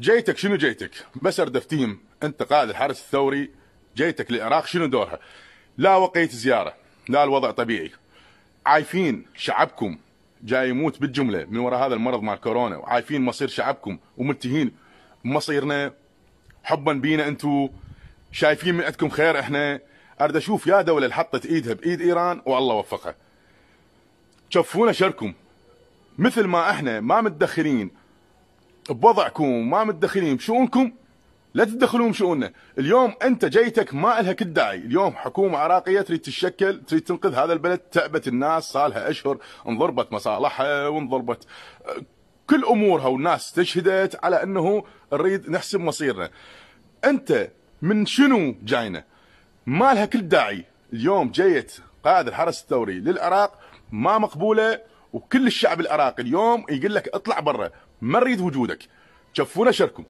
جيتك شنو جيتك بسر دفتيم انت قائد الحرس الثوري جيتك للعراق شنو دورها لا وقيت زيارة لا الوضع طبيعي عايفين شعبكم جاي يموت بالجملة من وراء هذا المرض مال كورونا وعايفين مصير شعبكم وملتهين مصيرنا حبا بينا انتم شايفين من عندكم خير احنا اريد اشوف يا دولة اللي حطت ايدها بايد ايران والله وفقها شفونا شركم مثل ما احنا ما متدخلين بوضعكم ما متدخلين بشؤونكم لا تتدخلون بشؤوننا اليوم انت جيتك ما لها كل داعي اليوم حكومه عراقيه تريد تتشكل تريد تنقذ هذا البلد تعبت الناس صار لها اشهر انضربت مصالحها وانضربت آه، كل امورها والناس استشهدت على انه نريد نحسب مصيرنا انت من شنو جاينا ما لها كل داعي اليوم جيت قائد الحرس الثوري للعراق ما مقبوله وكل الشعب العراقي اليوم يقول لك اطلع برا ما نريد وجودك شفونا شركم